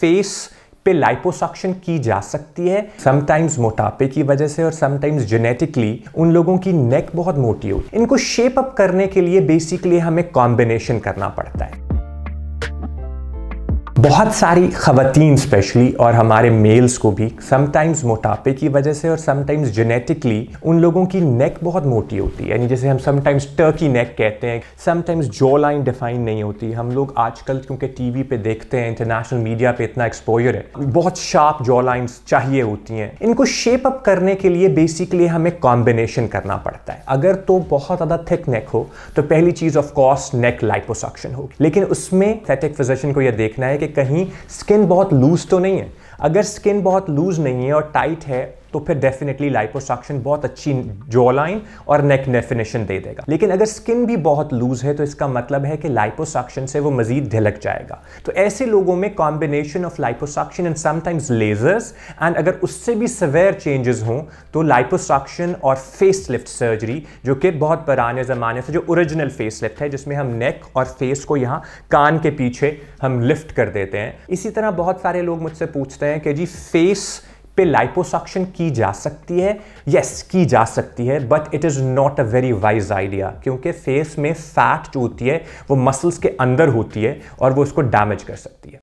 face पे liposuction की जा सकती है समटाइम्स मोटापे की वजह से और समटाइम्स जेनेटिकली उन लोगों की नेक बहुत मोटी हो इनको शेप अप करने के लिए बेसिकली हमें कॉम्बिनेशन करना पड़ता है बहुत सारी ख़वान स्पेशली और हमारे मेल्स को भी समटाइम्स मोटापे की वजह से और समटाइम्स जेनेटिकली उन लोगों की नेक बहुत मोटी होती है यानी जैसे हम समटाइम्स टर्की नेक कहते हैं समटाइम्स जो लाइन डिफाइन नहीं होती हम लोग आजकल क्योंकि टीवी पे देखते हैं इंटरनेशनल मीडिया पे इतना एक्सपोजर है बहुत शार्प जो लाइन्स चाहिए होती हैं इनको शेप अप करने के लिए बेसिकली हमें कॉम्बिनेशन करना पड़ता है अगर तो बहुत ज़्यादा थिक नेक हो तो पहली चीज़ ऑफ नेक लाइपोसक्शन होगी लेकिन उसमें थेटिक फिजिशियन को यह देखना है कि कहीं स्किन बहुत लूज़ तो नहीं है अगर स्किन बहुत लूज़ नहीं है और टाइट है तो फिर डेफिनेटली लाइपोसक्शन बहुत अच्छी जॉलाइन लाइन और नेक डेफिनेशन दे देगा लेकिन अगर स्किन भी बहुत लूज है तो इसका मतलब है कि लाइपोसक्शन से वो मजीद ढिलक जाएगा तो ऐसे लोगों में combination of liposuction and sometimes lasers and अगर उससे भी सवेयर चेंजेस हों तो लाइपोसक्शन और फेस लिफ्ट सर्जरी जो कि बहुत पुराने ज़माने से जो ओरिजिनल फेस लिफ्ट है जिसमें हम नेक और फेस को यहाँ कान के पीछे हम लिफ्ट कर देते हैं इसी तरह बहुत सारे लोग मुझसे पूछते हैं कि जी फेस पे लाइपोसक्शन की जा सकती है यस yes, की जा सकती है but it is not a very wise idea क्योंकि फेस में फैट जो होती है वो मसल्स के अंदर होती है और वो उसको डैमेज कर सकती है